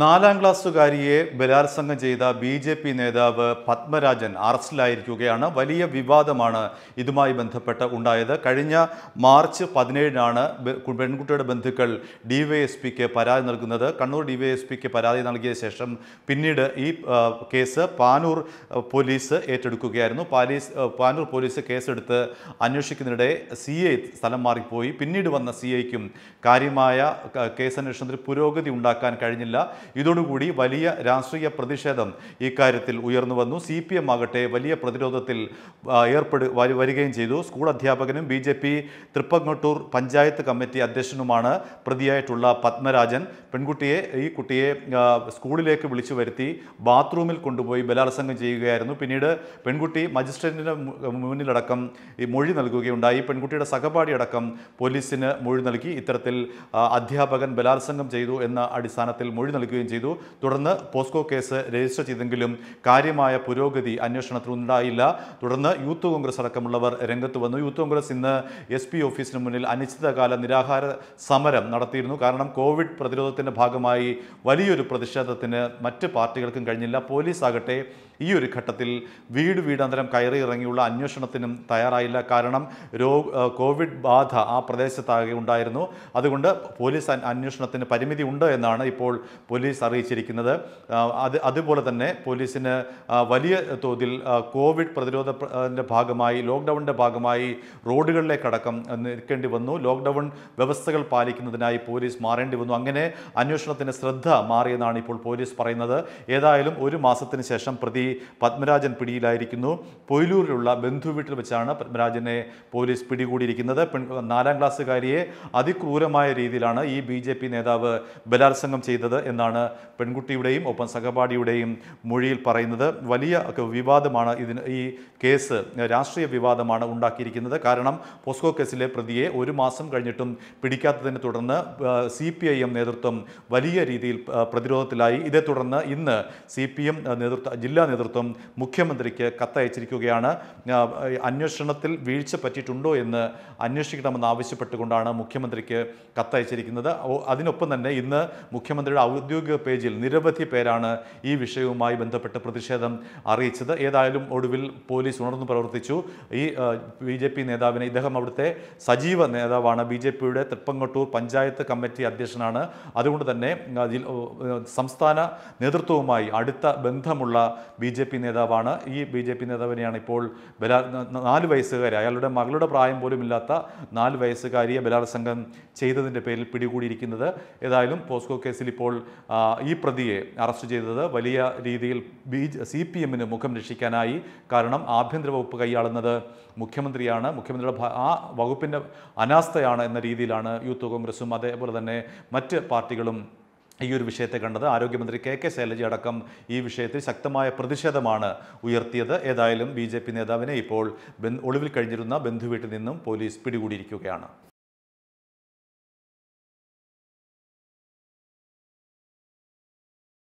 നാലാം ക്ലാസ്സുകാരിയെ ബലാത്സംഗം ചെയ്ത ബി ജെ പി നേതാവ് പത്മരാജൻ അറസ്റ്റിലായിരിക്കുകയാണ് വലിയ വിവാദമാണ് ഇതുമായി ബന്ധപ്പെട്ട് ഉണ്ടായത് കഴിഞ്ഞ മാർച്ച് പതിനേഴിനാണ് പെൺകുട്ടിയുടെ ബന്ധുക്കൾ ഡിവൈഎസ്പിക്ക് പരാതി നൽകുന്നത് കണ്ണൂർ ഡിവൈഎസ്പിക്ക് പരാതി നൽകിയ ശേഷം പിന്നീട് ഈ കേസ് പാനൂർ പോലീസ് ഏറ്റെടുക്കുകയായിരുന്നു പാലീസ് പാനൂർ പോലീസ് കേസെടുത്ത് അന്വേഷിക്കുന്നതിനിടെ സി ഐ സ്ഥലം മാറിപ്പോയി പിന്നീട് വന്ന സി ഐക്കും കാര്യമായ കേസന്വേഷണത്തിൽ പുരോഗതി ഉണ്ടാക്കാൻ കഴിഞ്ഞില്ല ഇതോടുകൂടി വലിയ രാഷ്ട്രീയ പ്രതിഷേധം ഇക്കാര്യത്തിൽ ഉയർന്നു വന്നു സി പി എം ആകട്ടെ വലിയ പ്രതിരോധത്തിൽ ഏർപ്പെടു വരികയും ചെയ്തു സ്കൂൾ അധ്യാപകനും B J P Thrippangottur panchayat committee അധ്യക്ഷനുമാണ് പ്രതിയായിട്ടുള്ള പത്മരാജൻ പെൺകുട്ടിയെ ഈ കുട്ടിയെ സ്കൂളിലേക്ക് വിളിച്ചു വരുത്തി ബാത്റൂമിൽ കൊണ്ടുപോയി ബലാത്സംഗം ചെയ്യുകയായിരുന്നു പിന്നീട് പെൺകുട്ടി മജിസ്ട്രേറ്റിൻ്റെ മുന്നിലടക്കം ഈ മൊഴി നൽകുകയുണ്ടായി പെൺകുട്ടിയുടെ സഹപാഠി അടക്കം പോലീസിന് മൊഴി നൽകി ഇത്തരത്തിൽ അധ്യാപകൻ ബലാത്സംഗം ചെയ്തു എന്ന അടിസ്ഥാനത്തിൽ മൊഴി നൽകി കൊടുക്കുകയും ചെയ്തു തുടർന്ന് പോസ്കോ കേസ് രജിസ്റ്റർ ചെയ്തെങ്കിലും കാര്യമായ പുരോഗതി അന്വേഷണത്തിൽ ഉണ്ടായില്ല തുടർന്ന് യൂത്ത് കോൺഗ്രസ് അടക്കമുള്ളവർ രംഗത്ത് വന്നു യൂത്ത് കോൺഗ്രസ് ഇന്ന് എസ് പി ഓഫീസിന് മുന്നിൽ അനിശ്ചിതകാല നിരാഹാര സമരം നടത്തിയിരുന്നു കാരണം കോവിഡ് പ്രതിരോധത്തിൻ്റെ ഭാഗമായി വലിയൊരു പ്രതിഷേധത്തിന് മറ്റ് പാർട്ടികൾക്കും കഴിഞ്ഞില്ല പോലീസ് ആകട്ടെ ഈ ഒരു ഘട്ടത്തിൽ വീട് വീടാന്തരം കയറി ഇറങ്ങിയുള്ള അന്വേഷണത്തിനും തയ്യാറായില്ല കാരണം രോ കോവിഡ് ബാധ ആ പ്രദേശത്താകെ ഉണ്ടായിരുന്നു അതുകൊണ്ട് പോലീസ് അന്വേഷണത്തിന് പരിമിതി ഉണ്ട് എന്നാണ് ഇപ്പോൾ പോലീസ് അറിയിച്ചിരിക്കുന്നത് അത് അതുപോലെ തന്നെ പോലീസിന് വലിയ തോതിൽ കോവിഡ് പ്രതിരോധ ഭാഗമായി ലോക്ക്ഡൗണിൻ്റെ ഭാഗമായി റോഡുകളിലേക്കടക്കം നിൽക്കേണ്ടി വന്നു ലോക്ക്ഡൗൺ വ്യവസ്ഥകൾ പാലിക്കുന്നതിനായി പോലീസ് മാറേണ്ടി വന്നു അങ്ങനെ അന്വേഷണത്തിന് ശ്രദ്ധ മാറിയെന്നാണ് ഇപ്പോൾ പോലീസ് പറയുന്നത് ഏതായാലും ഒരു മാസത്തിന് ശേഷം പ്രതി പത്മരാജൻ പിടിയിലായിരിക്കുന്നു പൊയിലൂരിലുള്ള ബന്ധുവീട്ടിൽ വെച്ചാണ് പത്മരാജനെ പോലീസ് പിടികൂടിയിരിക്കുന്നത് പെൺ നാലാം ക്ലാസ്സുകാരിയെ അതിക്രൂരമായ രീതിയിലാണ് ഈ ബി ജെ പി നേതാവ് ബലാത്സംഗം ചെയ്തത് എന്നാണ് പെൺകുട്ടിയുടെയും ഒപ്പം സഹപാഠിയുടെയും മൊഴിയിൽ പറയുന്നത് വലിയ വിവാദമാണ് ഇതിന് ഈ കേസ് രാഷ്ട്രീയ വിവാദമാണ് ഉണ്ടാക്കിയിരിക്കുന്നത് കാരണം പോസ്കോ കേസിലെ പ്രതിയെ ഒരു മാസം കഴിഞ്ഞിട്ടും പിടിക്കാത്തതിനെ തുടർന്ന് സി പി ഐ എം നേതൃത്വം വലിയ രീതിയിൽ പ്രതിരോധത്തിലായി ഇതേ തുടർന്ന് ഇന്ന് സി പി എം നേതൃത്വ ജില്ലാ നേതൃത്വം നേതൃത്വം മുഖ്യമന്ത്രിക്ക് കത്തയച്ചിരിക്കുകയാണ് അന്വേഷണത്തിൽ വീഴ്ച പറ്റിയിട്ടുണ്ടോ എന്ന് അന്വേഷിക്കണമെന്ന് ആവശ്യപ്പെട്ടുകൊണ്ടാണ് മുഖ്യമന്ത്രിക്ക് കത്തയച്ചിരിക്കുന്നത് അതിനൊപ്പം തന്നെ ഇന്ന് മുഖ്യമന്ത്രിയുടെ ഔദ്യോഗിക പേജിൽ നിരവധി പേരാണ് ഈ വിഷയവുമായി ബന്ധപ്പെട്ട് പ്രതിഷേധം അറിയിച്ചത് ഏതായാലും ഒടുവിൽ പോലീസ് ഉണർന്നു പ്രവർത്തിച്ചു ഈ ബി ജെ പി നേതാവിനെ ഇദ്ദേഹം അവിടുത്തെ സജീവ നേതാവാണ് ബി ജെ പിയുടെ തൃപ്പങ്ങട്ടൂർ പഞ്ചായത്ത് കമ്മിറ്റി അധ്യക്ഷനാണ് അതുകൊണ്ട് തന്നെ സംസ്ഥാന നേതൃത്വവുമായി അടുത്ത ബന്ധമുള്ള ബി ജെ പി നേതാവാണ് ഈ ബി ജെ പി നേതാവിനെയാണ് ഇപ്പോൾ ബലാ നാല് വയസ്സുകാരി അയാളുടെ മകളുടെ പ്രായം പോലും ഇല്ലാത്ത നാല് വയസ്സുകാരിയെ ബലാത്സംഗം ചെയ്തതിൻ്റെ പേരിൽ പിടികൂടിയിരിക്കുന്നത് ഏതായാലും പോസ്കോ കേസിൽ ഇപ്പോൾ ഈ പ്രതിയെ അറസ്റ്റ് ചെയ്തത് വലിയ രീതിയിൽ ബി സി പി എമ്മിന് മുഖം രക്ഷിക്കാനായി കാരണം ആഭ്യന്തര വകുപ്പ് കൈയാളുന്നത് മുഖ്യമന്ത്രിയാണ് മുഖ്യമന്ത്രിയുടെ ആ വകുപ്പിൻ്റെ അനാസ്ഥയാണ് എന്ന രീതിയിലാണ് യൂത്ത് കോൺഗ്രസും അതേപോലെ തന്നെ മറ്റ് പാർട്ടികളും ഈ ഒരു വിഷയത്തെ കണ്ടത് ആരോഗ്യമന്ത്രി കെ കെ ശൈലജ അടക്കം ഈ വിഷയത്തിൽ ശക്തമായ പ്രതിഷേധമാണ് ഉയർത്തിയത് ഏതായാലും ബി നേതാവിനെ ഇപ്പോൾ ഒളിവിൽ കഴിഞ്ഞിരുന്ന ബന്ധുവീട്ടിൽ നിന്നും പോലീസ് പിടികൂടിയിരിക്കുകയാണ്